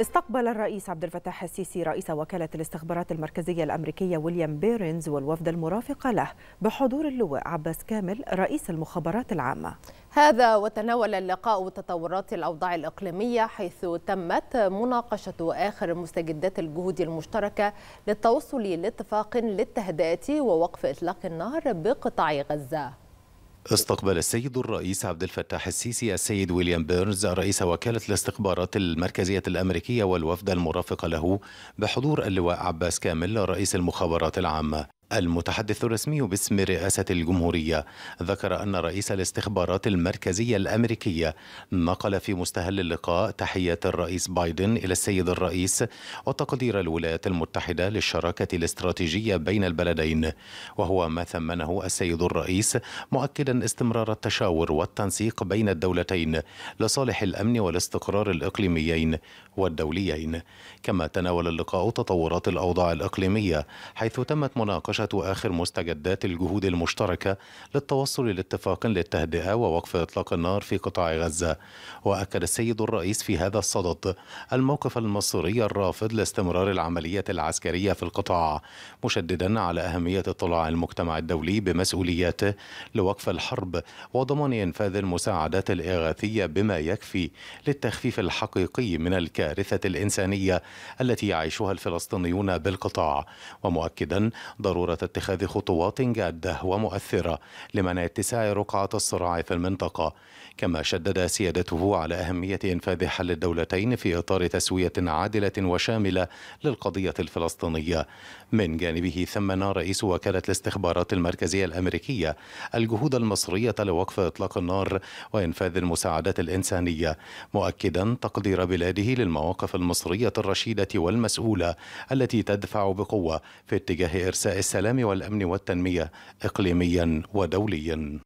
استقبل الرئيس عبد الفتاح السيسي رئيس وكالة الاستخبارات المركزية الأمريكية ويليام بيرنز والوفد المرافق له بحضور اللواء عباس كامل رئيس المخابرات العامة هذا وتناول اللقاء تطورات الأوضاع الإقليمية حيث تمت مناقشة آخر مستجدات الجهود المشتركة للتوصل لاتفاق للتهدئة ووقف إطلاق النار بقطاع غزة استقبل السيد الرئيس عبد الفتاح السيسي السيد ويليام بيرنز رئيس وكالة الاستخبارات المركزية الأمريكية والوفد المرافق له بحضور اللواء عباس كامل رئيس المخابرات العامة المتحدث الرسمي باسم رئاسة الجمهورية ذكر أن رئيس الاستخبارات المركزية الأمريكية نقل في مستهل اللقاء تحية الرئيس بايدن إلى السيد الرئيس وتقدير الولايات المتحدة للشراكة الاستراتيجية بين البلدين وهو ما ثمنه السيد الرئيس مؤكدا استمرار التشاور والتنسيق بين الدولتين لصالح الأمن والاستقرار الإقليميين والدوليين كما تناول اللقاء تطورات الأوضاع الإقليمية حيث تمت مناقشة مناقشة آخر مستجدات الجهود المشتركة للتوصل لاتفاق للتهدئة ووقف إطلاق النار في قطاع غزة وأكد السيد الرئيس في هذا الصدد الموقف المصري الرافض لاستمرار العملية العسكرية في القطاع مشددا على أهمية اطلاع المجتمع الدولي بمسؤولياته لوقف الحرب وضمان إنفاذ المساعدات الإغاثية بما يكفي للتخفيف الحقيقي من الكارثة الإنسانية التي يعيشها الفلسطينيون بالقطاع ومؤكدا ضرورة ضرورة اتخاذ خطوات جادة ومؤثرة لمنع اتساع رقعة الصراع في المنطقة كما شدد سيادته على أهمية إنفاذ حل الدولتين في إطار تسوية عادلة وشاملة للقضية الفلسطينية من جانبه ثمن رئيس وكالة الاستخبارات المركزية الأمريكية الجهود المصرية لوقف إطلاق النار وإنفاذ المساعدات الإنسانية مؤكدا تقدير بلاده للمواقف المصرية الرشيدة والمسؤولة التي تدفع بقوة في اتجاه إرساء السلام السلام والامن والتنميه اقليميا ودوليا